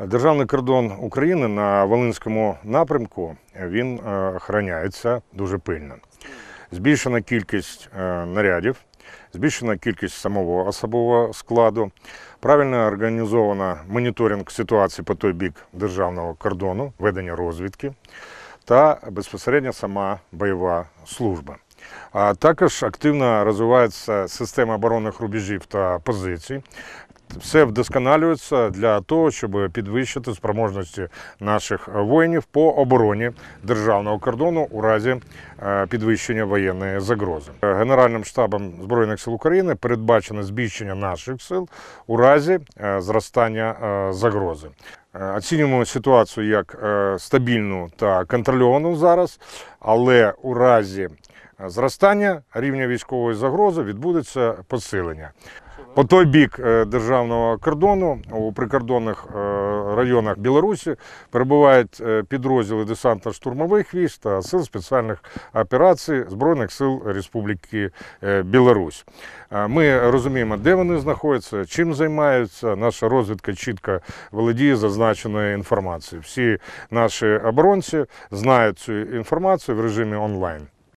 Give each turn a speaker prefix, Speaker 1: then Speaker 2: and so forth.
Speaker 1: Державний кордон України на Волинському напрямку він е, охороняється дуже пильно. Збільшена кількість е, нарядів, збільшена кількість самого особового складу, правильно організовано моніторинг ситуації по той бік державного кордону, ведення розвідки та безпосередньо сама бойова служба. А також активно розвивається система оборонних рубежів та позицій, все вдосконалюється для того, щоб підвищити спроможності наших воїнів по обороні державного кордону у разі е, підвищення воєнної загрози. Генеральним штабом збройних сил України передбачено збільшення наших сил у разі е, зростання е, загрози. Оцінюємо ситуацію як стабільну та контрольовану зараз, але у разі Е, зростання рівня військової загрози відбудеться посилення. По той бік е, державного кордону у прикордонних е, районах Білорусі перебувають підрозділи десантно-штурмових військ та сил спеціальних операцій Збройних сил Республіки Білорусь. Ми розуміємо, де вони знаходяться, чим займаються. Наша розвідка чітко володіє зазначеною інформацією. Всі наші оборонці знають цю інформацію в режимі онлайн.